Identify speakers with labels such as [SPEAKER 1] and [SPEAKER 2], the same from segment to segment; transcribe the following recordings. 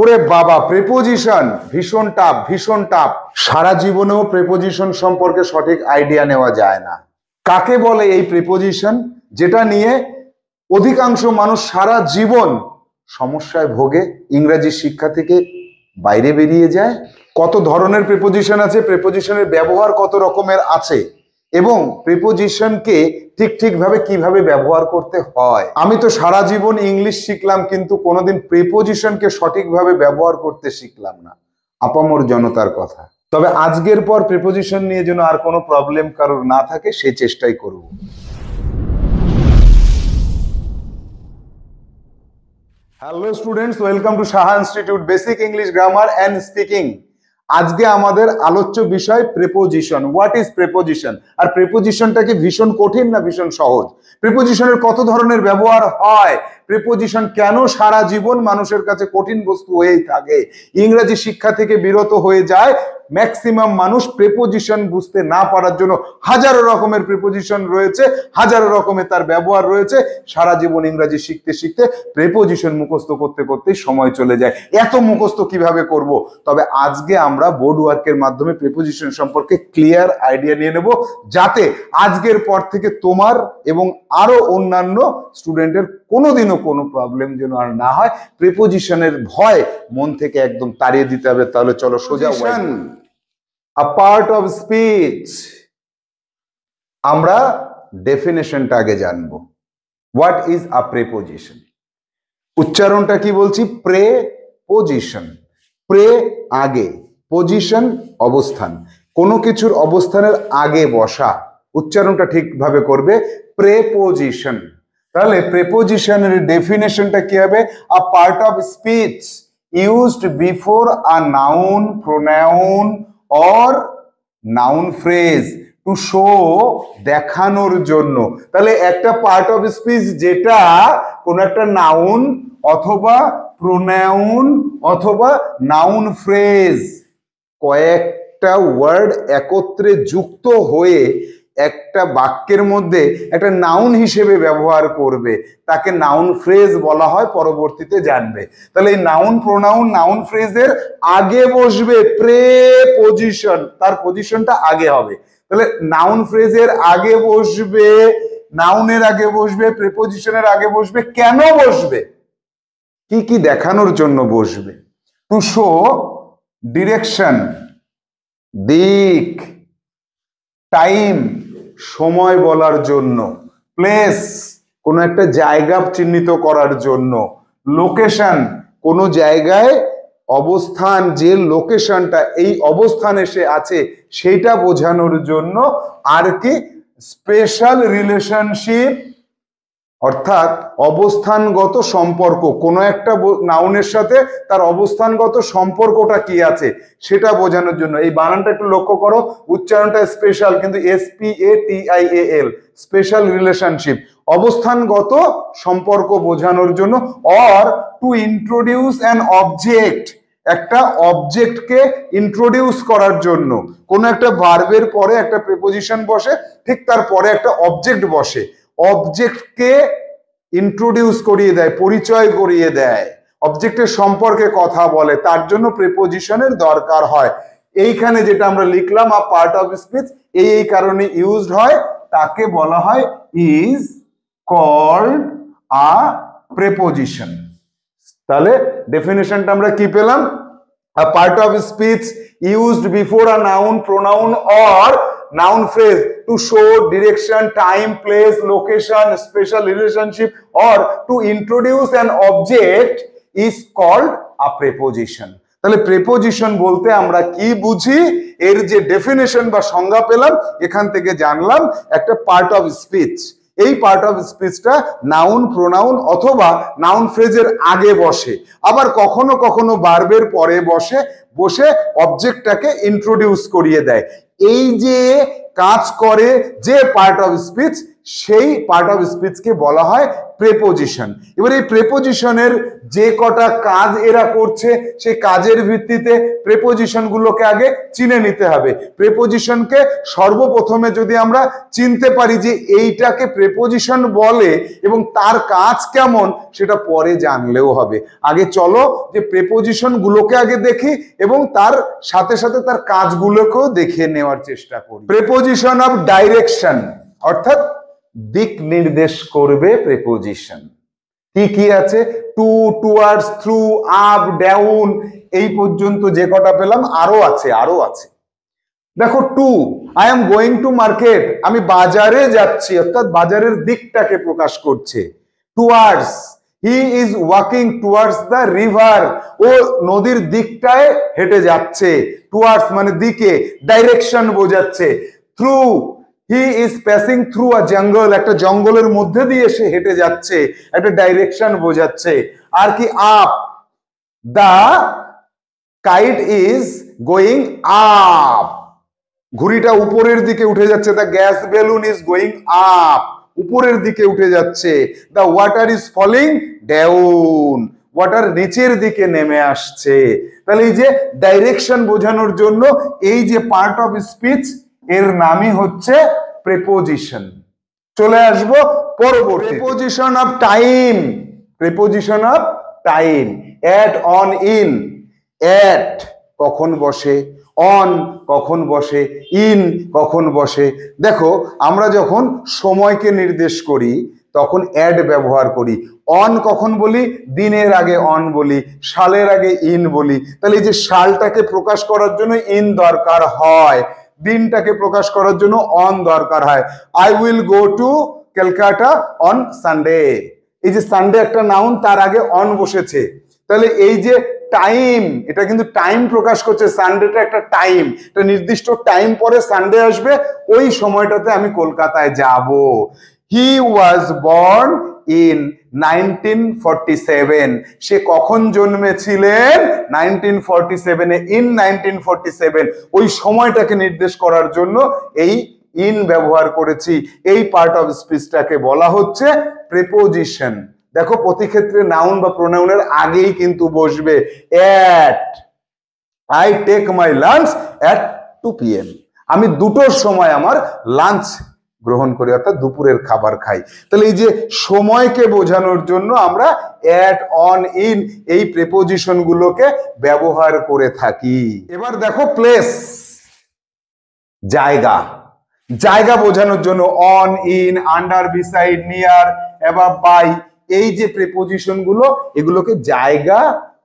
[SPEAKER 1] ওরে বাবা প্রেপোজিশন ভীষণ টাপ ভীষণ টাপ সারা জীবনেও প্রেপোজিশন সম্পর্কে সঠিক আইডিয়া নেওয়া যায় না কাকে বলে এই প্রেপোজিশন যেটা নিয়ে অধিকাংশ মানুষ সারা জীবন সমস্যায় ভোগে ইংরাজি শিক্ষা থেকে বাইরে বেরিয়ে যায় কত ধরনের প্রেপোজিশন আছে প্রেপোজিশনের ব্যবহার কত রকমের আছে এবং প্রিপোজিশনকে ঠিক ঠিকভাবে কিভাবে ব্যবহার করতে হয় আমি তো সারা জীবন ইংলিশ শিখলাম কিন্তু কোনোদিন প্রিপোজিশনকে সঠিকভাবে ব্যবহার করতে শিখলাম না আপামর জনতার কথা তবে আজকের পর প্রিপোজিশন নিয়ে যেন আর কোনো প্রবলেম কারোর না থাকে সেই চেষ্টাই করব hello students welcome to Saha institute basic English grammar and speaking আজকে আমাদের আলোচ্য বিষয় প্রেপোজিশন হোয়াট ইজ প্রেপোজিশন আর প্রেপোজিশনটা কি ভীষণ কঠিন না ভীষণ সহজ প্রেপোজিশনের কত ধরনের ব্যবহার হয় প্রিপোজিশন কেন সারা জীবন মানুষের কাছে কঠিন বস্তু হয়েই থাকে ইংরেজি শিক্ষা থেকে বিরত হয়ে যায় ম্যাক্সিমাম মানুষ প্রিপোজিশন বুঝতে না পারার জন্য হাজারো রকমের প্রিপোজিশন রয়েছে হাজারো রকমের তার ব্যবহার রয়েছে সারা জীবন ইংরাজি শিখতে শিখতে প্রিপোজিশন মুখস্থ করতে করতেই সময় চলে যায় এত মুখস্থ কিভাবে করব। তবে আজকে আমরা বোর্ড ওয়ার্কের মাধ্যমে প্রিপোজিশন সম্পর্কে ক্লিয়ার আইডিয়া নিয়ে নেব যাতে আজকের পর থেকে তোমার এবং আরো অন্যান্য স্টুডেন্টের কোনোদিনও কোনো প্রবলেম যেন আর না হয় প্রিপোজিশনের ভয় মন থেকে একদম তাড়িয়ে দিতে হবে তাহলে চলো সোজা পার্ট অফ স্পিচ আমরা ডেফিনেশনটা আগে জানব হোয়াট ইজ আ প্রেপোজিশন উচ্চারণটা কি বলছি প্রে পজিশন প্রে আগে পজিশন অবস্থান কোনো কিছুর অবস্থানের আগে বসা উচ্চারণটা ঠিকভাবে করবে প্রেপোজিশন তাহলে প্রেপোজিশনের ডেফিনেশনটা কি হবে a part of speech used before a noun pronoun or noun phrase to show দেখানোর জন্য তাহলে একটা পার্ট অফ স্পিচ যেটা কোনো একটা নাউন অথবা প্রোনাউন অথবা নাউন ফ্রেজ কয়েকটা ওয়ার্ড একত্রে যুক্ত হয়ে একটা বাক্যের মধ্যে একটা নাউন হিসেবে ব্যবহার করবে তাকে নাউন ফ্রেজ বলা হয় পরবর্তীতে জানবে তাহলে এই নাউন প্রোনাউন নাউন ফ্রেজের আগে বসবে প্রে পজিশন তার পজিশনটা আগে হবে তাহলে নাউন ফ্রেজের আগে বসবে নাউনের আগে বসবে প্রেপোজিশনের আগে বসবে কেন বসবে কি কি দেখানোর জন্য বসবে টু শো ডিরেকশন দিক টাইম সময় বলার জন্য প্লেস কোনো একটা জায়গা চিহ্নিত করার জন্য লোকেশন কোনো জায়গায় অবস্থান যে লোকেশনটা এই অবস্থানে সে আছে সেটা বোঝানোর জন্য আর কি স্পেশাল রিলেশনশিপ অর্থাৎ অবস্থানগত সম্পর্ক কোনো একটা নাউনের সাথে তার অবস্থানগত সম্পর্কটা কি আছে সেটা বোঝানোর জন্য এই বানানটা একটু লক্ষ্য করো উচ্চারণটা স্পেশাল কিন্তু S P A T I A L spatial relationship অবস্থানগত সম্পর্ক বোঝানোর জন্য or to introduce an object একটা অবজেক্টকে ইন্ট্রোডিউস করার জন্য কোনো একটা ভার্বের পরে একটা প্রিপোজিশন বসে ঠিক তার পরে একটা অবজেক্ট বসে অবজেক্টকে ইন্ট্রোডিউস করিয়ে দেয় পরিচয় করিয়ে দেয় অবজেক্টের সম্পর্কে কথা বলে তার জন্য প্রিপোজিশনের দরকার হয় এইখানে যেটা আমরা লিখলাম আর পার্ট অফ স্পিচ এই এই কারণে ইউজড হয় তাকে বলা হয় ইজ কল্ড আ প্রেপোজিশন তাহলে ডেফিনেশনটা আমরা কি পেলাম a part of speech used before a noun pronoun or noun phrase to show direction time place location special relationship or to introduce an object is called a preposition তাহলে preposition বলতে আমরা কি বুঝি এর যে ডেফিনেশন বা সংজ্ঞা পেলাম এখান থেকে জানলাম একটা পার্ট অফ স্পিচ এই পার্ট অফ স্পিচটা নাউন প্রোনাউন অথবা নাউন ফ্রেজের আগে বসে আবার কখনো কখনো বার্বের পরে বসে বসে অবজেক্টটাকে ইন্ট্রোডিউস করিয়ে দেয় 现在。কাজ করে যে পার্ট অফ স্পিচ সেই পার্ট অফ স্পিচকে বলা হয় প্রেপোজিশন এবার এই প্রেপোজিশনের যে কটা কাজ এরা করছে সেই কাজের ভিত্তিতে প্রেপোজিশনগুলোকে আগে চিনে নিতে হবে প্রেপোজিশনকে সর্বপ্রথমে যদি আমরা চিনতে পারি যে এইটাকে প্রেপোজিশন বলে এবং তার কাজ কেমন সেটা পরে জানলেও হবে আগে চলো যে প্রেপোজিশনগুলোকে আগে দেখি এবং তার সাথে সাথে তার কাজগুলোকেও দেখে নেওয়ার চেষ্টা করি প্রেপোজিশন প্রেপোজিশন অফ ডাইরেকশন অর্থাৎ দিক নির্দেশ করবে প্রেপোজিশন কি কি আছে to towards through up down এই পর্যন্ত যে কটা পেলাম আরো আছে আরো আছে দেখো to I am going to market আমি বাজারে যাচ্ছি অর্থাৎ বাজারের দিকটাকে প্রকাশ করছে towards he is walking towards the river ও নদীর দিকটায় হেঁটে যাচ্ছে টুয়ার্ডস মানে দিকে ডাইরেকশন বোঝাচ্ছে through he is passing through a jungle একটা জঙ্গলের মধ্যে দিয়ে সে হেঁটে যাচ্ছে একটা ডাইরেকশন বোঝাচ্ছে আর কি up the kite is going up ঘুড়িটা উপরের দিকে উঠে যাচ্ছে the gas balloon is going up উপরের দিকে উঠে যাচ্ছে the water is falling down water নিচের দিকে নেমে আসছে তাহলে এই যে ডাইরেকশন বোঝানোর জন্য এই যে পার্ট অফ স্পিচ এর নামই হচ্ছে প্রেপোজিশন চলে আসব পরবর্তী preposition of time preposition of time at on in at কখন বসে অন কখন বসে ইন কখন বসে দেখো আমরা যখন সময়কে নির্দেশ করি তখন অ্যাড ব্যবহার করি অন কখন বলি দিনের আগে অন বলি সালের আগে ইন বলি তাহলে এই যে সালটাকে প্রকাশ করার জন্য ইন দরকার হয় দিনটাকে প্রকাশ করার জন্য অন দরকার হয় I will go to Calcutta on Sunday এই যে সানডে একটা নাউন তার আগে অন বসেছে তাহলে এই যে টাইম এটা কিন্তু টাইম প্রকাশ করছে সানডেটা একটা টাইম একটা নির্দিষ্ট টাইম পরে সানডে আসবে ওই সময়টাতে আমি কলকাতায় যাব he was born in nineteen forty seven সে কখন জন্মেছিলেন নাইনটিন ফর্টি সেভেনে ইন নাইনটিন ফর্টি সেভেন ওই সময়টাকে নির্দেশ করার জন্য এই ইন ব্যবহার করেছি এই পার্ট অফ স্পিচটাকে বলা হচ্ছে প্রিপোজিশন দেখো প্রতি ক্ষেত্রে নাউন বা প্রোনাউনের আগেই কিন্তু বসবে at I take my lunch at two PM আমি দুটোর সময় আমার লাঞ্চ গ্রহণ করি অর্থাৎ দুপুরের খাবার খাই তাহলে এই যে সময়কে বোঝানোর জন্য আমরা অ্যাট অন ইন এই প্রেপোজিশনগুলোকে ব্যবহার করে থাকি এবার দেখো প্লেস জায়গা জায়গা বোঝানোর জন্য on in under beside near এবার বাই এই যে প্রেপোজিশনগুলো এগুলোকে জায়গা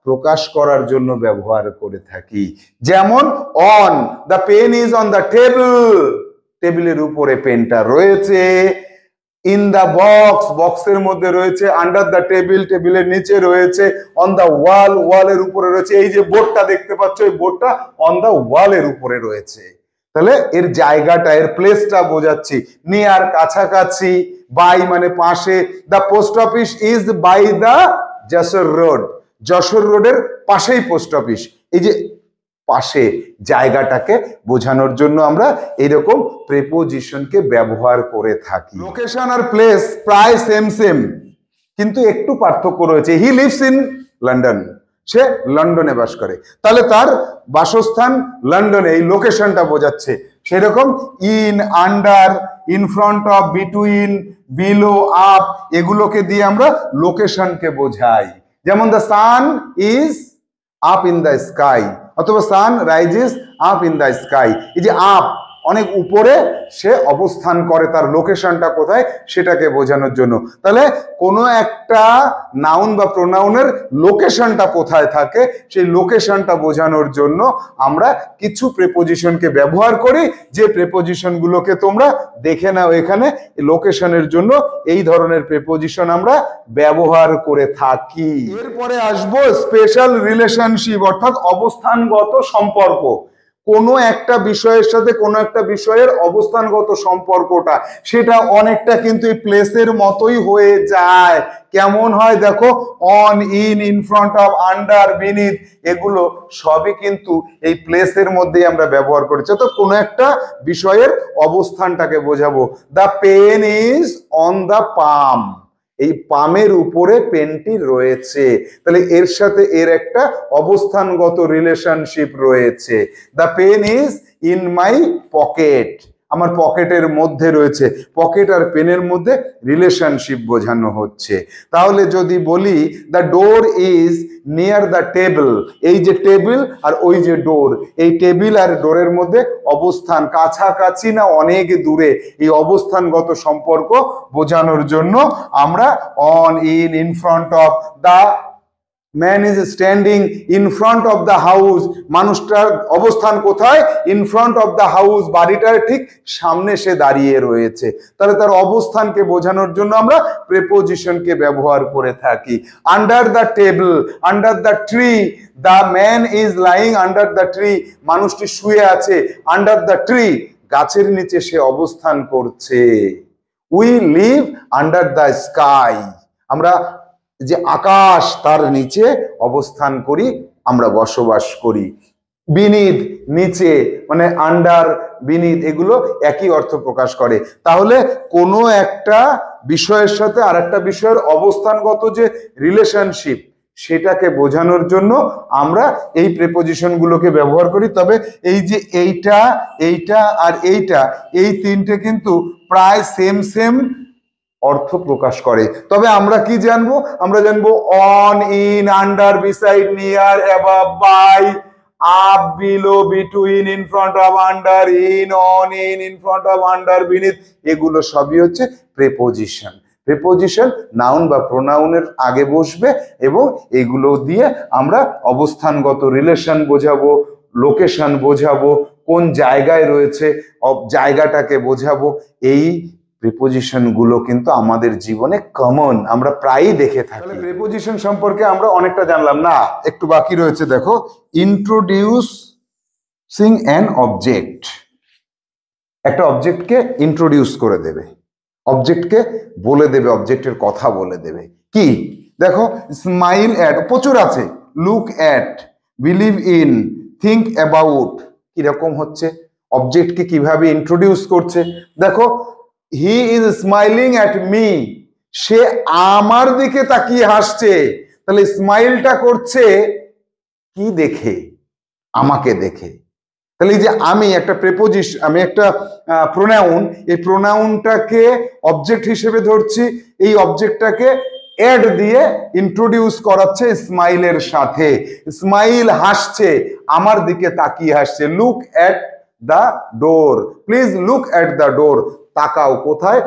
[SPEAKER 1] প্রকাশ করার জন্য ব্যবহার করে থাকি যেমন on the pen is on the table টেবিলের উপরে পেনটা রয়েছে ইন দা বক্স বক্সের মধ্যে রয়েছে আন্ডার দা টেবিল টেবিলের নিচে রয়েছে অন দা ওয়াল ওয়ালের উপরে রয়েছে এই যে বোর্ডটা দেখতে পাচ্ছ এই বোর্ডটা অন দা ওয়ালের উপরে রয়েছে তাহলে এর জায়গাটা এর প্লেসটা বোঝাচ্ছি নিয়ার কাছাকাছি বাই মানে পাশে the post office is by the Jessore road Jessore রোডের পাশেই পোস্ট অফিস এই যে পাশে জায়গাটাকে বোঝানোর জন্য আমরা এরকম প্রেপোজিশনকে ব্যবহার করে থাকি লোকেশন আর প্লেস প্রায় সেম সেম কিন্তু একটু পার্থক্য রয়েছে হি লিভস ইন লন্ডন সে লন্ডনে বাস করে তাহলে তার বাসস্থান লন্ডনে এই লোকেশনটা বোঝাচ্ছে সেরকম in under in front of between below up এগুলোকে দিয়ে আমরা লোকেশনকে বোঝাই যেমন the sun is up in the sky অথবা sun rises up in the sky এই যে আপ অনেক উপরে সে অবস্থান করে তার লোকেশনটা কোথায় সেটাকে বোঝানোর জন্য তাহলে কোনো একটা নাউন বা প্রোনাউনের লোকেশনটা কোথায় থাকে সেই লোকেশনটা বোঝানোর জন্য আমরা কিছু প্রেপোজিশনকে ব্যবহার করি যে প্রেপোজিশনগুলোকে তোমরা দেখে নাও এখানে লোকেশনের জন্য এই ধরনের প্রেপোজিশন আমরা ব্যবহার করে থাকি এরপরে আসবো স্পেশাল রিলেশনশিপ অর্থাৎ অবস্থানগত সম্পর্ক কোনো একটা বিষয়ের সাথে কোনো একটা বিষয়ের অবস্থানগত সম্পর্কটা সেটা অনেকটা কিন্তু এই প্লেসের মতোই হয়ে যায় কেমন হয় দেখো on in in front of under beneath এগুলো সবই কিন্তু এই প্লেসের মধ্যেই আমরা ব্যবহার করেছি তো কোনো একটা বিষয়ের অবস্থানটাকে বোঝাবো the pen is on the পাম্প এই পামের উপরে পেনটি রয়েছে তাহলে এর সাথে এর একটা অবস্থানগত রিলেশনশিপ রয়েছে the pen is in my pocket আমার পকেটের মধ্যে রয়েছে পকেট আর পেনের মধ্যে রিলেশনশিপ বোঝানো হচ্ছে তাহলে যদি বলি the door is near the table এই যে টেবিল আর ওই যে ডোর এই টেবিল আর ডোরের মধ্যে অবস্থান কাছাকাছি না অনেক দূরে এই অবস্থানগত সম্পর্ক বোঝানোর জন্য আমরা on in in front of the man is standing in front of the house মানুষটার অবস্থান কোথায় in front of the house বাড়িটার ঠিক সামনে সে দাঁড়িয়ে রয়েছে তাহলে তার অবস্থানকে বোঝানোর জন্য আমরা প্রেপোজিশনকে ব্যবহার করে থাকি under the table under the tree the man is lying under the tree মানুষটি শুয়ে আছে আন্ডার দ্য ট্রি গাছের নিচে সে অবস্থান করছে we live under the sky আমরা যে আকাশ তার নিচে অবস্থান করি আমরা বসবাস করি বিনিদ নিচে মানে আন্ডার বিনিদ এগুলো একই অর্থ প্রকাশ করে তাহলে কোনো একটা বিষয়ের সাথে আর একটা বিষয়ের অবস্থানগত যে রিলেশনশিপ সেটাকে বোঝানোর জন্য আমরা এই প্রেপোজিশনগুলোকে ব্যবহার করি তবে এই যে এইটা এইটা আর এইটা এই তিনটে কিন্তু প্রায় সেম সেম অর্থ প্রকাশ করে তবে আমরা কি জানবো আমরা জানবো on in under beside near above by up below between in front of under in on in in front of under beneath এগুলো সবই হচ্ছে প্রেপোজিশন প্রেপোজিশন নাউন বা প্রোনাউনের আগে বসবে এবং এগুলো দিয়ে আমরা অবস্থানগত রিলেশন বোঝাবো লোকেশন বোঝাবো কোন জায়গায় রয়েছে জায়গাটাকে বোঝাবো এই প্রিপোজিশনগুলো কিন্তু আমাদের জীবনে কমন আমরা প্রায়ই দেখে থাকি প্রিপোজিশন সম্পর্কে আমরা অনেকটা জানলাম না একটু বাকি রয়েছে দেখো ইন্ট্রোডিউসিং অ্যান অবজেক্ট একটা অবজেক্টকে ইন্ট্রোডিউস করে দেবে অবজেক্টকে বলে দেবে অবজেক্টের কথা বলে দেবে কি দেখো স্মাইল অ্যাট প্রচুর আছে look at believe in think about কীরকম হচ্ছে অবজেক্টকে কিভাবে ইন্ট্রোডিউস করছে দেখো he is smiling at me সে আমার দিকে তাকিয়ে হাসছে তাহলে স্মাইলটা করছে কি দেখে আমাকে দেখে তাহলে এই যে আমি একটা প্রেপোজিশন আমি একটা প্রোনাউন এই প্রোনাউনটাকে অবজেক্ট হিসেবে ধরছি এই অবজেক্টটাকে অ্যাড দিয়ে ইন্ট্রোডিউস করাচ্ছে স্মাইলের সাথে স্মাইল হাসছে আমার দিকে তাকিয়ে হাসছে look at the door please look at the door তাকাও কোথায়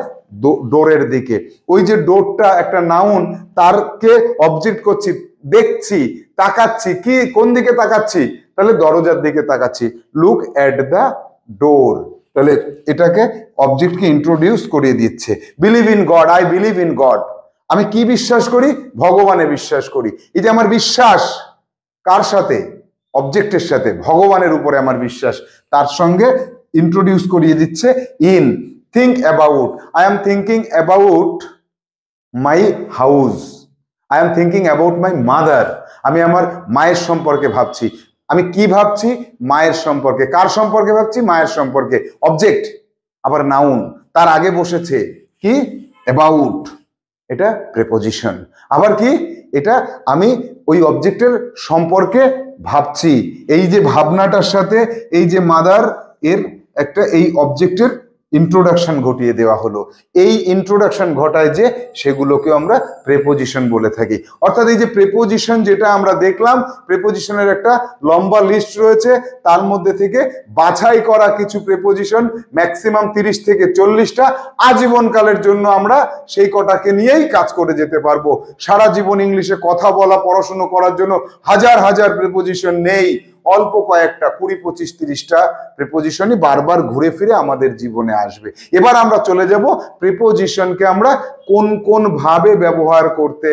[SPEAKER 1] ডোরের দিকে ওই যে ডোরটা একটা নাউন তারকে অবজেক্ট করছি দেখছি তাকাচ্ছি কি কোন দিকে তাকাচ্ছি তাহলে দরজার দিকে তাকাচ্ছি লুক অ্যাট দ্য ডোর তাহলে এটাকে অবজেক্টকে ইন্ট্রোডিউস করিয়ে দিচ্ছে believe in God I believe in God আমি কি বিশ্বাস করি ভগবানে বিশ্বাস করি এই যে আমার বিশ্বাস কার সাথে অবজেক্টের সাথে ভগবানের উপরে আমার বিশ্বাস তার সঙ্গে ইন্ট্রোডিউস করিয়ে দিচ্ছে in think about i am thinking about my house i am thinking about my mother আমি আমার মায়ের সম্পর্কে ভাবছি আমি কি ভাবছি মায়ের সম্পর্কে কার সম্পর্কে ভাবছি মায়ের সম্পর্কে অবজেক্ট আবার নাউন তার আগে বসেছে কি অ্যাবাউট এটা প্রেপোজিশন আবার কি এটা আমি ওই অবজেক্টের সম্পর্কে ভাবছি এই যে ভাবনাটার সাথে এই যে মাদার এর একটা এই অবজেক্টের ইন্ট্রোডাকশন ঘটিয়ে দেওয়া হলো এই ইন্ট্রোডাকশন ঘটায় যে সেগুলোকে আমরা প্রেপোজিশন বলে থাকি অর্থাৎ এই যে প্রেপোজিশন যেটা আমরা দেখলাম প্রেপোজিশনের একটা লম্বা লিস্ট রয়েছে তার মধ্যে থেকে বাছাই করা কিছু প্রেপোজিশন ম্যাক্সিমাম তিরিশ থেকে চল্লিশটা আজীবনকালের জন্য আমরা সেই কটাকে নিয়েই কাজ করে যেতে পারবো সারা জীবন ইংলিশে কথা বলা পড়াশুনো করার জন্য হাজার হাজার প্রেপোজিশন নেই অল্প কয়েকটা কুড়ি পঁচিশ তিরিশটা প্রিপোজিশনই বারবার ঘুরে ফিরে আমাদের জীবনে আসবে এবার আমরা চলে যাব প্রিপোজিশনকে আমরা কোন কোন ভাবে ব্যবহার করতে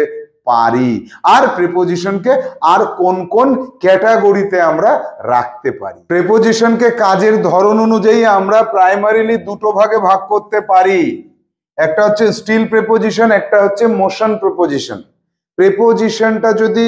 [SPEAKER 1] পারি আর প্রিপোজিশনকে আর কোন কোন ক্যাটাগরিতে আমরা রাখতে পারি প্রিপোজিশনকে কাজের ধরন অনুযায়ী আমরা প্রাইমারিলি দুটো ভাগে ভাগ করতে পারি একটা হচ্ছে স্টিল প্রিপোজিশন একটা হচ্ছে মোশন প্রিপোজিশন প্রিপোজিশনটা যদি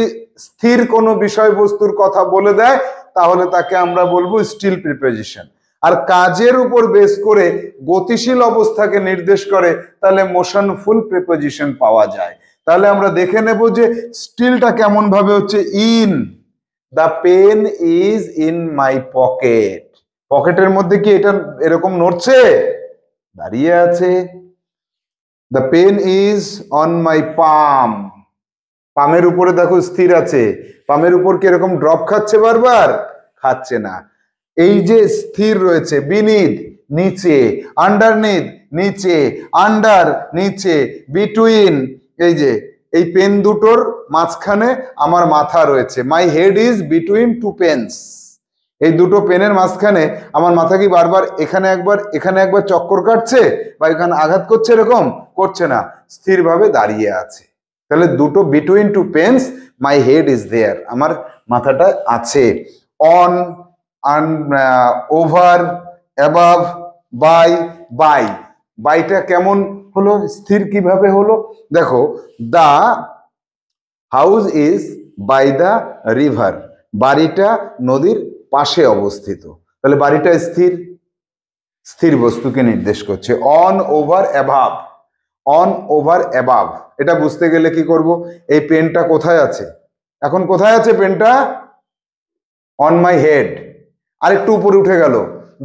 [SPEAKER 1] স্থির কোনো বিষয়বস্তুর কথা বলে দেয় তাহলে তাকে আমরা বলবো স্টিল প্রিপোজিশন আর কাজের উপর বেস করে গতিশীল অবস্থাকে নির্দেশ করে তাহলে মোশন ফুল প্রিপোজিশন পাওয়া যায় তাহলে আমরা দেখে নেব যে স্টিলটা কেমন ভাবে হচ্ছে in the pen is in my pocket পকেটের মধ্যে কি এটা এরকম নড়ছে দাঁড়িয়ে আছে the pen is on my পাম্প পামের উপরে দেখো স্থির আছে পামের উপর কি এরকম ড্রপ খাচ্ছে বারবার খাচ্ছে না এই যে স্থির রয়েছে বিনিদ নিচে আন্ডারনিদ নিচে আন্ডার নিচে বিটুইন এই যে এই পেন দুটোর মাঝখানে আমার মাথা রয়েছে my head is between two pens এই দুটো পেনের মাঝখানে আমার মাথা কি বারবার এখানে একবার এখানে একবার চক্কর কাটছে বা এখানে আঘাত করছে এরকম করছে না স্থিরভাবে দাঁড়িয়ে আছে তাহলে দুটো between two pens my head is there আমার মাথাটা আছে অন আন ওভার অ্যাবাভ বাই বাই বাইটা কেমন হলো স্থির কিভাবে হলো দেখো the house is by the river বাড়িটা নদীর পাশে অবস্থিত তাহলে বাড়িটা স্থির স্থির বস্তুকে নির্দেশ করছে on over above on over above এটা বুঝতে গেলে কি করব এই পেনটা কোথায় আছে এখন কোথায় আছে পেনটা অন মাই হেড আর একটু উপরে উঠে গেল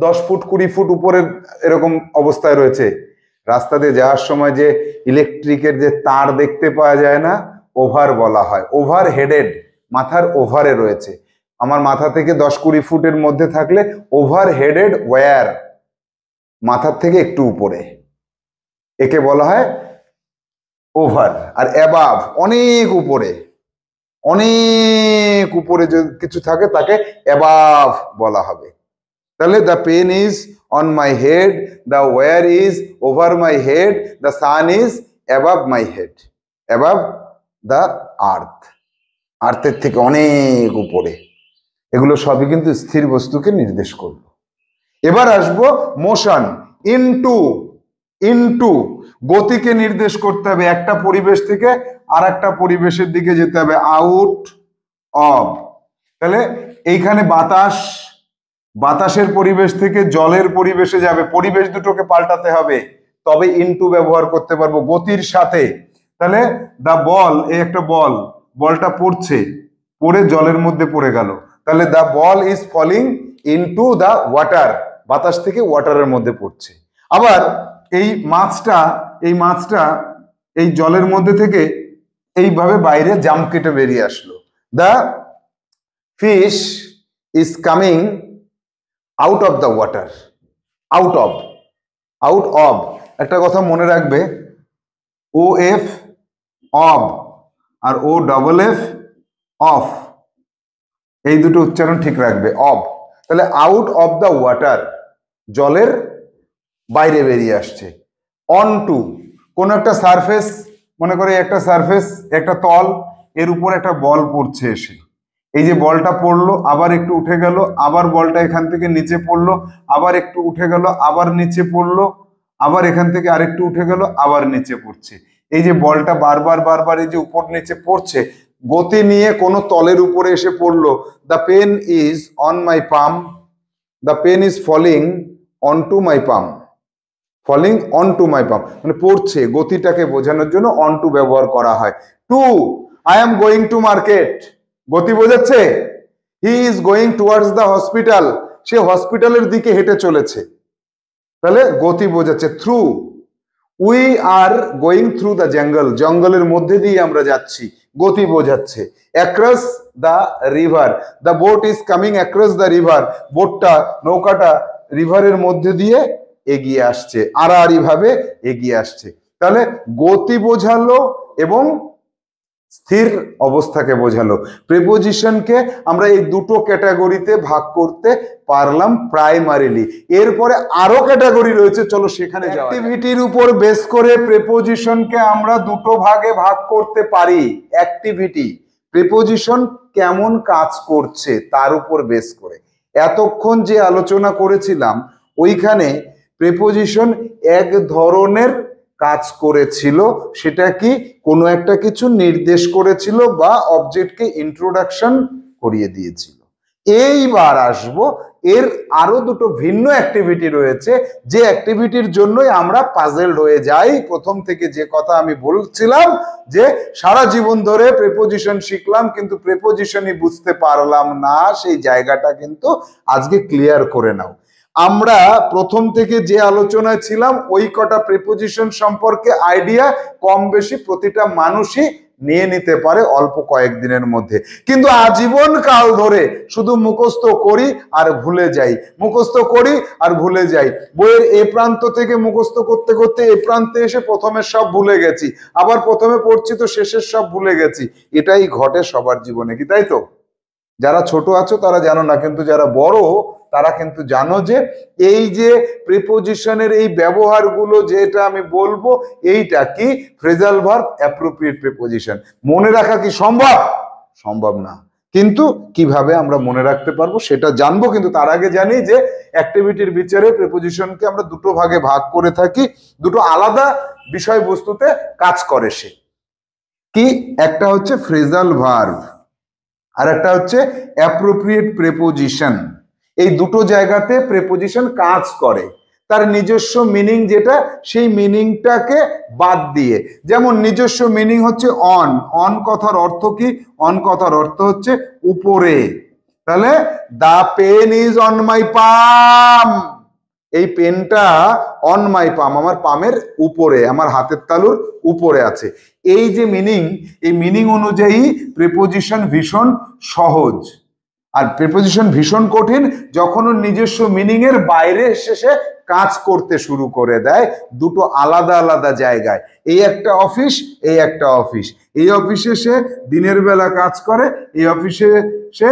[SPEAKER 1] দশ ফুট কুড়ি ফুট উপরে এরকম অবস্থায় রয়েছে রাস্তা দিয়ে যাওয়ার সময় যে ইলেকট্রিকের যে তার দেখতে পাওয়া যায় না ওভার বলা হয় ওভার হেডেড মাথার ওভারে রয়েছে আমার মাথা থেকে দশ কুড়ি ফুটের মধ্যে থাকলে ওভার হেডেড ওয়্যার মাথার থেকে একটু উপরে একে বলা হয় ওভার আর অ্যাবাভ অনেক উপরে অনেক উপরে যদি কিছু থাকে তাকে অ্যাবাভ বলা হবে তাহলে the pen is on my head the war is over my head the sun is above my head above the earth আর্থের থেকে অনেক উপরে এগুলো সবই কিন্তু স্থির বস্তুকে নির্দেশ করবো এবার আসবো মোশন ইন্টু ইন্টু গতিকে নির্দেশ করতে হবে একটা পরিবেশ থেকে আর একটা পরিবেশের দিকে যেতে হবে আউট অফ তাহলে এইখানে বাতাস বাতাসের পরিবেশ থেকে জলের পরিবেশে যাবে পরিবেশ দুটোকে পাল্টাতে হবে তবে ইন্টু ব্যবহার করতে পারবো গতির সাথে তাহলে দা বল এই একটা বল বলটা পড়ছে পড়ে জলের মধ্যে পড়ে গেল তাহলে the ball is falling into the water বাতাস থেকে ওয়াটারের মধ্যে পড়ছে আবার এই মাছটা এই মাছটা এই জলের মধ্যে থেকে এইভাবে বাইরে জাম কেটে বেরিয়ে আসলো the fish is coming out of the water out of out of একটা কথা মনে রাখবে ও এফ অব আর ও ডবল এফ অফ এই দুটো উচ্চারণ ঠিক রাখবে অব তাহলে আউট অফ দ্য ওয়াটার জলের বাইরে বেরিয়ে আসছে অন টু কোনো একটা সারফেস মনে করে একটা সারফেস একটা তল এর উপর একটা বল পড়ছে এসে এই যে বলটা পড়লো আবার একটু উঠে গেল আবার বলটা এখান থেকে নিচে পড়লো আবার একটু উঠে গেল আবার নিচে পড়লো আবার এখান থেকে আরেকটু উঠে গেল আবার নিচে পড়ছে এই যে বলটা বারবার বারবার এই যে উপর নিচে পড়ছে গতি নিয়ে কোনো তলের উপরে এসে পড়লো the pen is on my palm the pen is falling on to my pump falling on to my pump মানে পড়ছে গতিটাকে বোঝানোর জন্য অন টু ব্যবহার করা হয় to I am going to market গতি বোঝাচ্ছে he is going towards the hospital সে হসপিটালের দিকে হেঁটে চলেছে তাহলে গতি বোঝাচ্ছে through we are going through the jungle জঙ্গলের মধ্যে দিয়ে আমরা যাচ্ছি গতি বোঝাচ্ছে across the river the boat is coming across the river বোটটা নৌকাটা রিভারের মধ্যে দিয়ে এগিয়ে আসছে আড়াআড়ি ভাবে এগিয়ে আসছে তাহলে গতি বোঝালো এবং স্থির অবস্থাকে বোঝালো প্রেপোজিশনকে আমরা এই দুটো ক্যাটাগরিতে ভাগ করতে পারলাম প্রাইমারিলি এরপরে আরো ক্যাটাগরি রয়েছে চলো সেখানে অ্যাক্টিভিটির উপর বেস করে প্রেপোজিশনকে আমরা দুটো ভাগে ভাগ করতে পারি অ্যাক্টিভিটি প্রেপোজিশন কেমন কাজ করছে তার উপর বেস করে এতক্ষণ যে আলোচনা করেছিলাম ওইখানে প্রেপোজিশন এক ধরনের কাজ করেছিল সেটা কি কোনো একটা কিছু নির্দেশ করেছিল বা অবজেক্টকে ইন্ট্রোডাকশন করিয়ে দিয়েছিল এইবার আসব এর আরও দুটো ভিন্ন অ্যাক্টিভিটি রয়েছে যে অ্যাক্টিভিটির জন্যই আমরা পাজেলড হয়ে যাই প্রথম থেকে যে কথা আমি বলছিলাম যে সারা জীবন ধরে প্রেপোজিশন শিখলাম কিন্তু প্রেপোজিশনই বুঝতে পারলাম না সেই জায়গাটা কিন্তু আজকে ক্লিয়ার করে নাও আমরা প্রথম থেকে যে আলোচনায় ছিলাম ওই কটা প্রিপোজিশন সম্পর্কে আইডিয়া কম বেশি প্রতিটা মানুষই নিয়ে নিতে পারে অল্প কয়েকদিনের মধ্যে কিন্তু আজীবন কাল ধরে শুধু মুখস্থ করি আর ভুলে যাই মুখস্থ করি আর ভুলে যাই বইয়ের এ প্রান্ত থেকে মুখস্থ করতে করতে এ প্রান্তে এসে প্রথমে সব ভুলে গেছি আবার প্রথমে পড়ছি তো শেষের সব ভুলে গেছি এটাই ঘটে সবার জীবনে কি তাই তো যারা ছোট আছো তারা জানো না কিন্তু যারা বড় তারা কিন্তু জানো যে এই যে প্রিপোজিশনের এই ব্যবহারগুলো যেটা আমি বলবো এইটা কি ফ্রেজাল অ্যাপ্রোপ্রিয়েট প্রিপোজিশন মনে রাখা কি সম্ভব সম্ভব না কিন্তু কিভাবে আমরা মনে রাখতে পারবো সেটা জানবো কিন্তু তার আগে জানি যে অ্যাক্টিভিটির বিচারে প্রিপোজিশনকে আমরা দুটো ভাগে ভাগ করে থাকি দুটো আলাদা বিষয়বস্তুতে কাজ করে সে কি একটা হচ্ছে ফ্রেজাল ভার্ভ আর একটা হচ্ছে অ্যাপ্রোপ্রিয়েট প্রেপোজিশন এই দুটো জায়গাতে প্রেপোজিশন কাজ করে তার নিজস্ব মিনিং যেটা সেই মিনিংটাকে বাদ দিয়ে যেমন নিজস্ব মিনিং হচ্ছে অন অন কথার অর্থ কি অন কথার অর্থ হচ্ছে উপরে তাহলে the pen is on my palm এই পেনটা অন মাই পাম আমার পামের উপরে আমার হাতের তালুর উপরে আছে এই যে মিনিং এই মিনিং অনুযায়ী প্রেপোজিশন ভীষণ সহজ আর প্রিপোজিশন ভীষণ কঠিন যখন ওর নিজস্ব মিনিংয়ের বাইরে শেষে কাজ করতে শুরু করে দেয় দুটো আলাদা আলাদা জায়গায় এই একটা অফিস এই একটা অফিস এই অফিসে সে দিনের বেলা কাজ করে এই অফিসে সে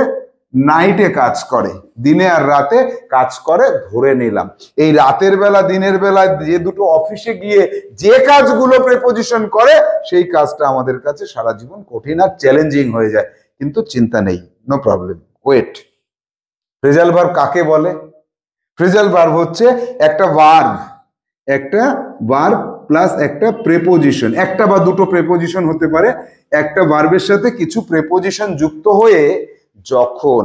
[SPEAKER 1] নাইটে কাজ করে দিনে আর রাতে কাজ করে ধরে নিলাম এই রাতের বেলা দিনের বেলা যে দুটো অফিসে গিয়ে যে কাজগুলো প্রেপোজিশন করে সেই কাজটা আমাদের কাছে সারা জীবন কঠিন আর চ্যালেঞ্জিং হয়ে যায় কিন্তু চিন্তা নেই no problem wait phrasal verb কাকে বলে ফ্রেজাল ভার্ব হচ্ছে একটা ভার্ব একটা ভার্ব প্লাস একটা প্রেপোজিশন একটা বা দুটো প্রেপোজিশন হতে পারে একটা ভার্বের সাথে কিছু প্রেপোজিশন যুক্ত হয়ে যখন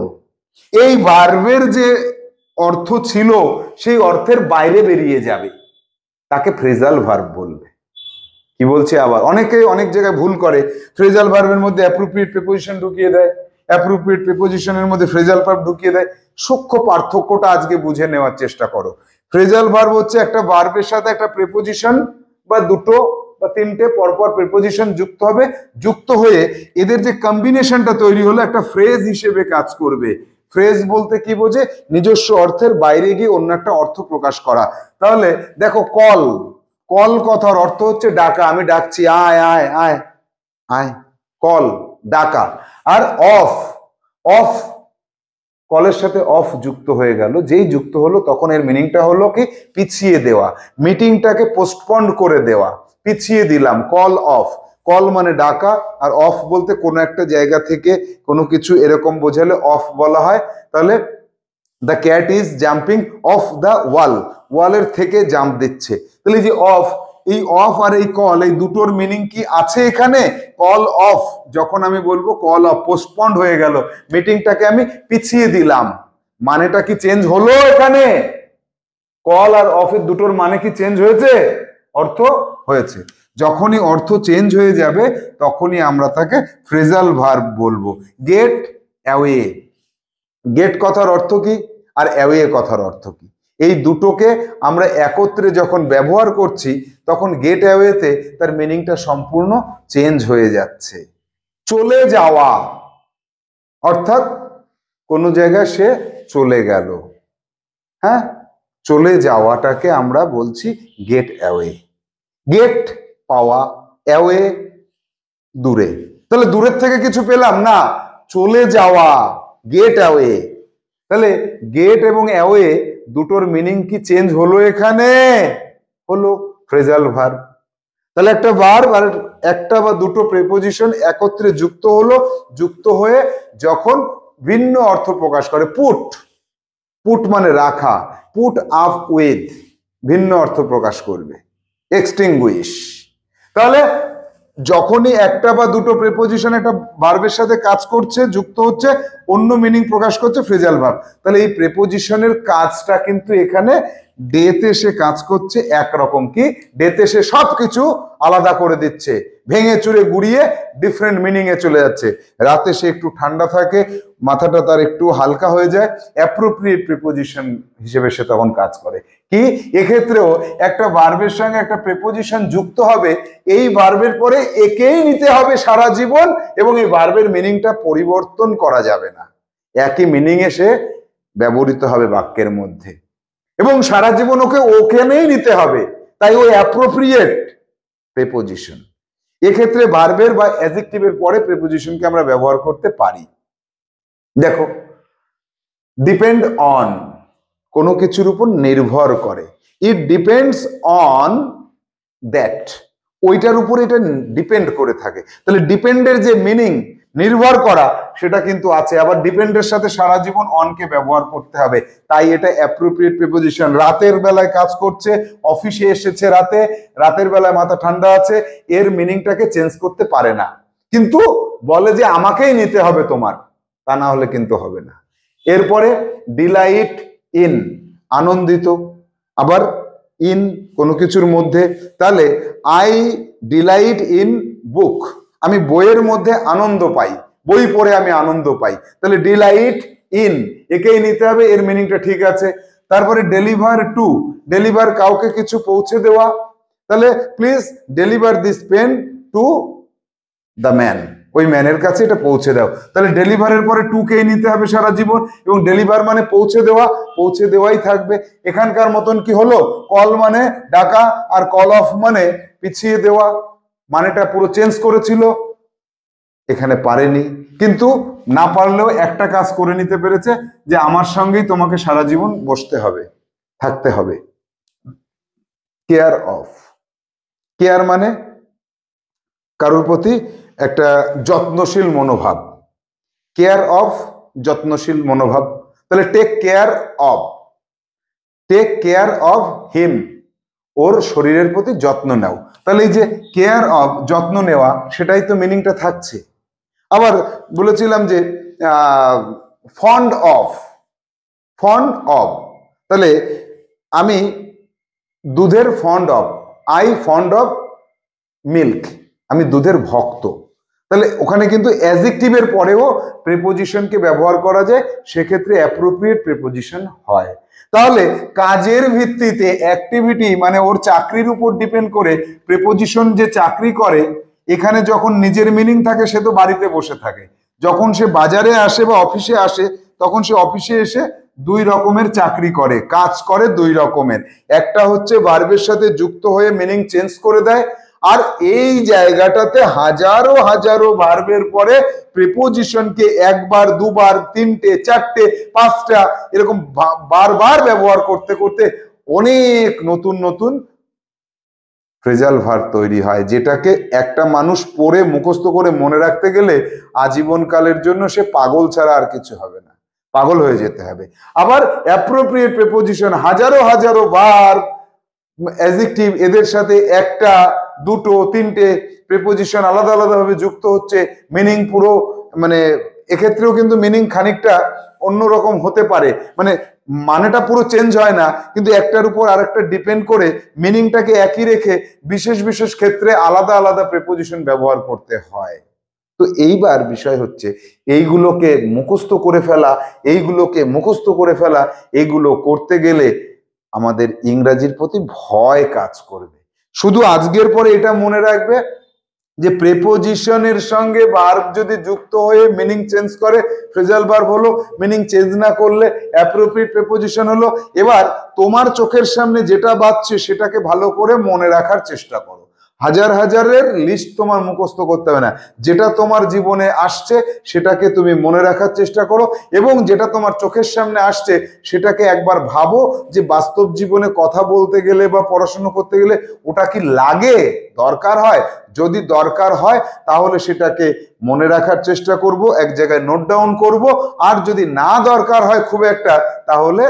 [SPEAKER 1] এই ভার্বের যে অর্থ ছিল সেই অর্থের বাইরে বেরিয়ে যাবে তাকে ফ্রেজাল ভার্ব বলবে কি বলছে আবার অনেকে অনেক জায়গায় ভুল করে ফ্রেজাল ভার্বের মধ্যে অ্যাপ্রোপ্রিয়েট প্রেপোজিশন ঢুকিয়ে দেয় অ্যাপ্রোপ্রিয়েট প্রিপোজিশনের মধ্যে ফ্রেজাল ভার্ব ঢুকিয়ে দেয় সূক্ষ্ম পার্থক্যটা আজকে বুঝে নেওয়ার চেষ্টা করো ফ্রেজাল ভার্ব হচ্ছে একটা ভার্বের সাথে একটা প্রিপোজিশন বা দুটো বা তিনটে পরপর প্রিপোজিশন যুক্ত হবে যুক্ত হয়ে এদের যে কম্বিনেশনটা তৈরি হলো একটা ফ্রেজ হিসেবে কাজ করবে ফ্রেজ বলতে কি বোঝে নিজস্ব অর্থের বাইরে গিয়ে অন্য একটা অর্থ প্রকাশ করা তাহলে দেখো কল কল কথার অর্থ হচ্ছে ডাকা আমি ডাকছি আয় আয় আয় আয় কল ডাকা আর অফ অফ কলের সাথে অফ যুক্ত হয়ে গেল যেই যুক্ত হলো তখন এর মিনিংটা হলো কি পিছিয়ে দেওয়া মিটিংটাকে পোস্টপন্ড করে দেওয়া পিছিয়ে দিলাম কল অফ কল মানে ডাকা আর অফ বলতে কোনো একটা জায়গা থেকে কোনো কিছু এরকম বোঝালে অফ বলা হয় তাহলে the cat is jumping off the wall ওয়ালের থেকে জাম্প দিচ্ছে তাহলে যে অফ এই অফ আর এই কল এই দুটোর মিনিং কি আছে এখানে কল অফ যখন আমি বলবো কল অফ পোস্টপন্ড হয়ে গেল মিটিংটাকে আমি পিছিয়ে দিলাম মানেটা কি চেঞ্জ হলো এখানে কল আর অফের দুটোর মানে কি চেঞ্জ হয়েছে অর্থ হয়েছে যখনই অর্থ চেঞ্জ হয়ে যাবে তখনই আমরা তাকে ফ্রেজাল ভার্ব বলবো গেট অ্যাওয়ে গেট কথার অর্থ কি আর অ্যাওয়ে কথার অর্থ কি এই দুটোকে আমরা একত্রে যখন ব্যবহার করছি তখন গেট অ্যাওয়েতে তার মিনিংটা সম্পূর্ণ চেঞ্জ হয়ে যাচ্ছে চলে যাওয়া অর্থাৎ কোনো জায়গায় সে চলে গেল হ্যাঁ চলে যাওয়াটাকে আমরা বলছি গেট অ্যাওয়ে গেট পাওয়া অ্যাওয়ে দূরে তাহলে দূরের থেকে কিছু পেলাম না চলে যাওয়া গেট অ্যাওয়ে তাহলে গেট এবং অ্যাওয়ে দুটোর মিনিং কি চেঞ্জ হলো এখানে হলো ফ্রেজাল ভার তাহলে একটা বার আর একটা বা দুটো প্রেপোজিশন একত্রে যুক্ত হলো যুক্ত হয়ে যখন ভিন্ন অর্থ প্রকাশ করে পুট পুট মানে রাখা পুট আপ উইথ ভিন্ন অর্থ প্রকাশ করবে এক্সটিংগুইশ তাহলে যখনই একটা বা দুটো প্রেপোজিশন একটা ভার্বের সাথে কাজ করছে যুক্ত হচ্ছে অন্য মিনিং প্রকাশ করছে ফ্রেজাল ভার্ব তাহলে এই প্রেপোজিশনের কাজটা কিন্তু এখানে ডেতে সে কাজ করছে একরকম কি ডেতে সে সব কিছু আলাদা করে দিচ্ছে ভেঙে চুরে গুড়িয়ে ডিফারেন্ট মিনিংয়ে চলে যাচ্ছে রাতে সে একটু ঠান্ডা থাকে মাথাটা তার একটু হালকা হয়ে যায় অ্যাপ্রোপ্রিয়েট প্রিপোজিশন হিসেবে সে তখন কাজ করে কি এক্ষেত্রেও একটা বার্বের সঙ্গে একটা প্রেপোজিশন যুক্ত হবে এই বার্বের পরে একেই নিতে হবে সারা জীবন এবং এই বার্বের মিনিংটা পরিবর্তন করা যাবে না একই মিনিং এসে ব্যবহৃত হবে বাক্যের মধ্যে এবং সারা জীবন ওকে ওখানেই নিতে হবে তাই ওই অ্যাপ্রোপ্রিয়েট প্রেপোজিশন এক্ষেত্রে বার্বের বা অ্যাজেক্টিভের পরে প্রেপোজিশনকে আমরা ব্যবহার করতে পারি দেখো ডিপেন্ড অন কোনো কিছুর উপর নির্ভর করে ইট ডিপেন্ডস অন দ্যাট ওইটার উপর এটা ডিপেন্ড করে থাকে তাহলে ডিপেন্ডের যে মিনিং নির্ভর করা সেটা কিন্তু আছে আবার ডিপেন্ডের সাথে সারা জীবন অনকে ব্যবহার করতে হবে তাই এটা অ্যাপ্রোপ্রিয়েট প্রিপোজিশন রাতের বেলায় কাজ করছে অফিসে এসেছে রাতে রাতের বেলায় মাথা ঠান্ডা আছে এর মিনিংটাকে চেঞ্জ করতে পারে না কিন্তু বলে যে আমাকেই নিতে হবে তোমার তা না হলে কিন্তু হবে না এরপরে ডিলাইট ইন আনন্দিত আবার ইন কোনো কিছুর মধ্যে তাহলে আই ডিলাইট ইন বুক আমি বইয়ের মধ্যে আনন্দ পাই বই পড়ে আমি আনন্দ পাই তাহলে ডিলাইট ইন একেই নিতে হবে এর মিনিংটা ঠিক আছে তারপরে ডেলিভার টু ডেলিভার কাউকে কিছু পৌঁছে দেওয়া তাহলে please deliver this pen to the man ওই ম্যানের কাছে এটা পৌঁছে দাও তাহলে ডেলিভারের পরে টু কে নিতে হবে সারা জীবন এবং ডেলিভার মানে পৌঁছে দেওয়া পৌঁছে দেওয়াই থাকবে এখানকার মতন কি হলো কল মানে ডাকা আর কল অফ মানে পিছিয়ে দেওয়া মানেটা পুরো চেঞ্জ করেছিল এখানে পারেনি কিন্তু না পারলেও একটা কাজ করে নিতে পেরেছে যে আমার সঙ্গেই তোমাকে সারা জীবন বসতে হবে থাকতে হবে কেয়ার অফ কেয়ার মানে কারোর প্রতি একটা যত্নশীল মনোভাব কেয়ার অফ যত্নশীল মনোভাব তাহলে take care of take care of him ওর শরীরের প্রতি যত্ন নাও তাহলে এই যে কেয়ার অফ যত্ন নেওয়া সেটাই তো মিনিংটা থাকছে আবার বলেছিলাম যে ফন্ড অফ ফন্ড অফ তাহলে আমি দুধের fond of I fond of milk আমি দুধের ভক্ত তাহলে ওখানে কিন্তু অ্যাজেকটিভের পরেও প্রেপোজিশনকে ব্যবহার করা যায় সেক্ষেত্রে অ্যাপ্রোপ্রিয়েট প্রেপোজিশন হয় তাহলে কাজের ভিত্তিতে অ্যাক্টিভিটি মানে ওর চাকরির উপর ডিপেন্ড করে প্রেপোজিশন যে চাকরি করে এখানে যখন নিজের মিনিং থাকে সে তো বাড়িতে বসে থাকে যখন সে বাজারে আসে বা অফিসে আসে তখন সে অফিসে এসে দুই রকমের চাকরি করে কাজ করে দুই রকমের একটা হচ্ছে ভার্বের সাথে যুক্ত হয়ে মিনিং চেঞ্জ করে দেয় আর এই জায়গাটাতে হাজারো হাজারো ভার্বের পরে প্রিপোজিশনকে একবার দুবার তিনটে চারটে পাঁচটা এরকম বারবার ব্যবহার করতে করতে অনেক নতুন নতুন ফ্রেজাল ভার তৈরি হয় যেটাকে একটা মানুষ পড়ে মুখস্থ করে মনে রাখতে গেলে আজীবনকালের জন্য সে পাগল ছাড়া আর কিছু হবে না পাগল হয়ে যেতে হবে আবার অ্যাপ্রোপ্রিয়েট প্রেপোজিশন হাজারো হাজারো বার অ্যাজেক্টিভ এদের সাথে একটা দুটো তিনটে প্রিপোজিশন আলাদা আলাদাভাবে যুক্ত হচ্ছে মিনিং পুরো মানে এক্ষেত্রেও কিন্তু মিনিং খানিকটা অন্যরকম হতে পারে মানে মানেটা পুরো চেঞ্জ হয় না কিন্তু একটার উপর আরেকটা ডিপেন্ড করে মিনিংটাকে একই রেখে বিশেষ বিশেষ ক্ষেত্রে আলাদা আলাদা প্রেপোজিশন ব্যবহার করতে হয় তো এইবার বিষয় হচ্ছে এইগুলোকে মুখস্থ করে ফেলা এইগুলোকে মুখস্থ করে ফেলা এগুলো করতে গেলে আমাদের ইংরাজির প্রতি ভয় কাজ করবে শুধু আজকের পরে এটা মনে রাখবে যে প্রেপোজিশনের সঙ্গে বার্ব যদি যুক্ত হয়ে মিনিং চেঞ্জ করে ফ্রেজাল বার্ব হলো মিনিং চেঞ্জ না করলে অ্যাপ্রোপ্রিয়েট প্রেপোজিশন হলো এবার তোমার চোখের সামনে যেটা বাজছে সেটাকে ভালো করে মনে রাখার চেষ্টা করো হাজার হাজারের লিস্ট তোমার মুখস্থ করতে হবে না যেটা তোমার জীবনে আসছে সেটাকে তুমি মনে রাখার চেষ্টা করো এবং যেটা তোমার চোখের সামনে আসছে সেটাকে একবার ভাবো যে বাস্তব জীবনে কথা বলতে গেলে বা পড়াশুনো করতে গেলে ওটা কি লাগে দরকার হয় যদি দরকার হয় তাহলে সেটাকে মনে রাখার চেষ্টা করব এক জায়গায় নোট ডাউন করব আর যদি না দরকার হয় খুব একটা তাহলে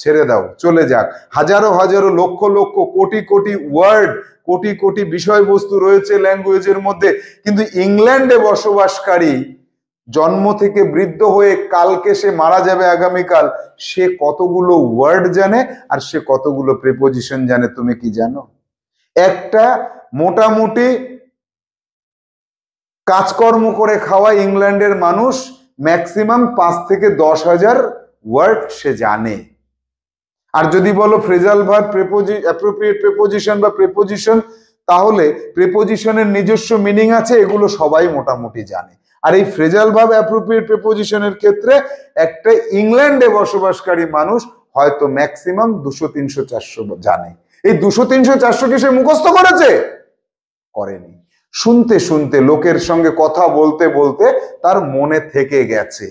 [SPEAKER 1] ছেড়ে দাও চলে যাক হাজারো হাজারো লক্ষ লক্ষ কোটি কোটি ওয়ার্ড কোটি কোটি বিষয়বস্তু রয়েছে ল্যাঙ্গুয়েজের মধ্যে কিন্তু ইংল্যান্ডে বসবাসকারী জন্ম থেকে বৃদ্ধ হয়ে কালকে সে মারা যাবে আগামীকাল সে কতগুলো ওয়ার্ড জানে আর সে কতগুলো প্রিপোজিশন জানে তুমি কি জানো একটা মোটামুটি কাজকর্ম করে খাওয়া ইংল্যান্ডের মানুষ ম্যাক্সিমাম পাঁচ থেকে দশ হাজার ওয়ার্ড সে জানে আর যদি বলো phrasal verb preposition appropriate preposition বা প্রেপোজিশন তাহলে প্রেপোজিশনের নিজস্ব মিনিং আছে এগুলো সবাই মোটামুটি জানে আর এই ফ্রেজাল ভাব অ্যাপ্রোপ্রিয়েট প্রেপোজিশনের ক্ষেত্রে একটা ইংল্যান্ডে বসবাসকারী মানুষ হয়তো ম্যাক্সিমাম দুশো তিনশো চারশো জানে এই দুশো তিনশো চারশো কি সে মুখস্থ করেছে করেনি শুনতে শুনতে লোকের সঙ্গে কথা বলতে বলতে তার মনে থেকে গেছে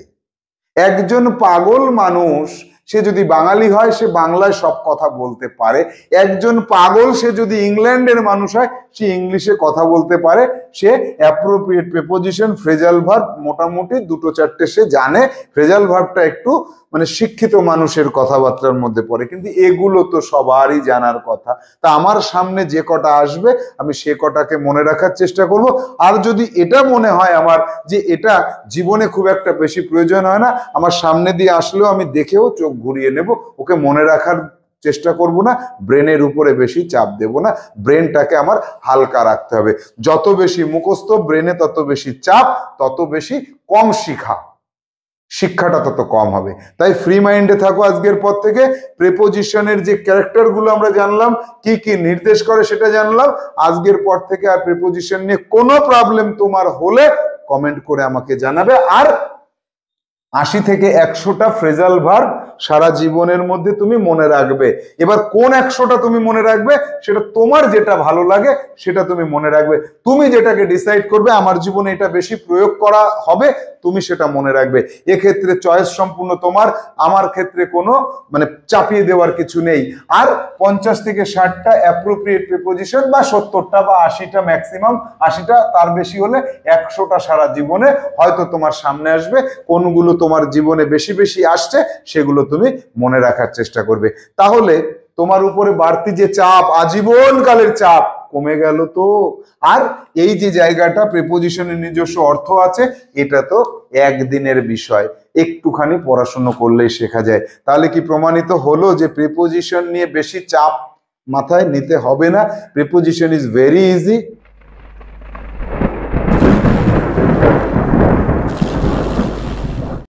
[SPEAKER 1] একজন পাগল মানুষ সে যদি বাঙালি হয় সে বাংলায় সব কথা বলতে পারে একজন পাগল সে যদি ইংল্যান্ডের মানুষ হয় সে ইংলিশে কথা বলতে পারে সে অ্যাপ্রোপ্রিয়েট প্রেপোজিশন ফ্রেজাল ভার্ব মোটামুটি দুটো চারটে সে জানে ফ্রেজাল ভার্বটা একটু মানে শিক্ষিত মানুষের কথাবার্তার মধ্যে পড়ে কিন্তু এগুলো তো সবারই জানার কথা তা আমার সামনে যে কটা আসবে আমি সে কটাকে মনে রাখার চেষ্টা করব আর যদি এটা মনে হয় আমার যে এটা জীবনে খুব একটা বেশি প্রয়োজন হয় না আমার সামনে দিয়ে আসলেও আমি দেখেও চোখ ঘুরিয়ে নেব ওকে মনে রাখার চেষ্টা করব না ব্রেনের উপরে বেশি চাপ দেব না ব্রেনটাকে আমার হালকা রাখতে হবে যত বেশি মুখস্থ ব্রেনে তত বেশি চাপ তত বেশি কম শিখা শিক্ষাটা তত কম হবে তাই ফ্রি মাইন্ডে থাকো আজকের পর থেকে প্রেপোজিশনের যে ক্যারেক্টারগুলো আমরা জানলাম কি কি নির্দেশ করে সেটা জানলাম আজকের পর থেকে আর প্রেপোজিশন নিয়ে কোনো প্রবলেম তোমার হলে কমেন্ট করে আমাকে জানাবে আর আশি থেকে একশোটা ফ্রেজাল ভার সারা জীবনের মধ্যে তুমি মনে রাখবে এবার কোন একশোটা তুমি মনে রাখবে সেটা তোমার যেটা ভালো লাগে সেটা তুমি মনে রাখবে তুমি যেটাকে ডিসাইড করবে আমার জীবনে এটা বেশি প্রয়োগ করা হবে তুমি সেটা মনে রাখবে এক্ষেত্রে চয়েস সম্পূর্ণ তোমার আমার ক্ষেত্রে কোনো মানে চাপিয়ে দেওয়ার কিছু নেই আর পঞ্চাশ থেকে ষাটটা অ্যাপ্রোপ্রিয়েট প্রিপোজিশন বা সত্তরটা বা আশিটা ম্যাক্সিমাম আশিটা তার বেশি হলে একশোটা সারা জীবনে হয়তো তোমার সামনে আসবে কোনগুলো তোমার জীবনে বেশি বেশি আসছে সেগুলো তুমি মনে রাখার চেষ্টা করবে তাহলে তোমার উপরে বাড়তি যে চাপ আজীবনকালের চাপ কমে গেল তো আর এই যে জায়গাটা প্রিপোজিশনের নিজস্ব অর্থ আছে এটা তো একদিনের বিষয় একটুখানি পড়াশুনো করলেই শেখা যায় তাহলে কি প্রমাণিত হলো যে প্রিপোজিশন নিয়ে বেশি চাপ মাথায় নিতে হবে না প্রিপোজিশন ইজ ভেরি ইজি